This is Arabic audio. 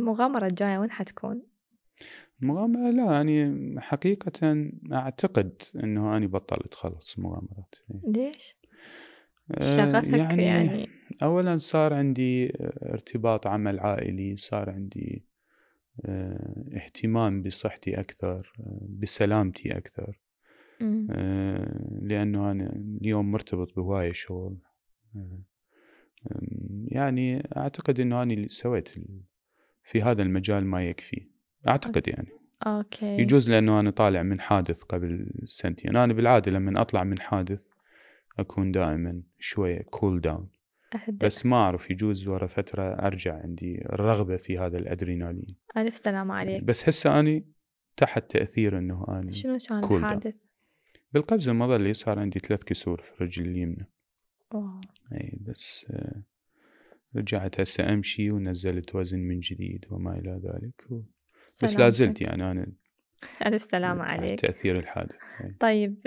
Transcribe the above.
المغامرة الجاية وين حتكون؟ المغامرة لا يعني حقيقة أعتقد أنه أنا بطلت خلص مغامرات ليش؟ آه، شغفك يعني, يعني أولا صار عندي ارتباط عمل عائلي صار عندي آه، اهتمام بصحتي أكثر آه، بسلامتي أكثر لأنه أنا اليوم مرتبط بهواية شغل يعني أعتقد أنه أنا سويت في هذا المجال ما يكفي اعتقد يعني اوكي يجوز لانه انا طالع من حادث قبل سنتين انا بالعاده لما اطلع من حادث اكون دائما شويه كول cool داون بس ما اعرف يجوز ورا فتره ارجع عندي الرغبه في هذا الادرينالين الف سلام عليك بس هسه اني تحت تاثير انه اني شنو كان cool الحادث؟ بالقفز المظلي صار عندي ثلاث كسور في الرجل اليمنى أوه. اي بس آه، رجعت هسه امشي ونزلت وزن من جديد وما الى ذلك و... بس لا زلت يعني انا الف سلامه عليك تاثير الحادث يعني. طيب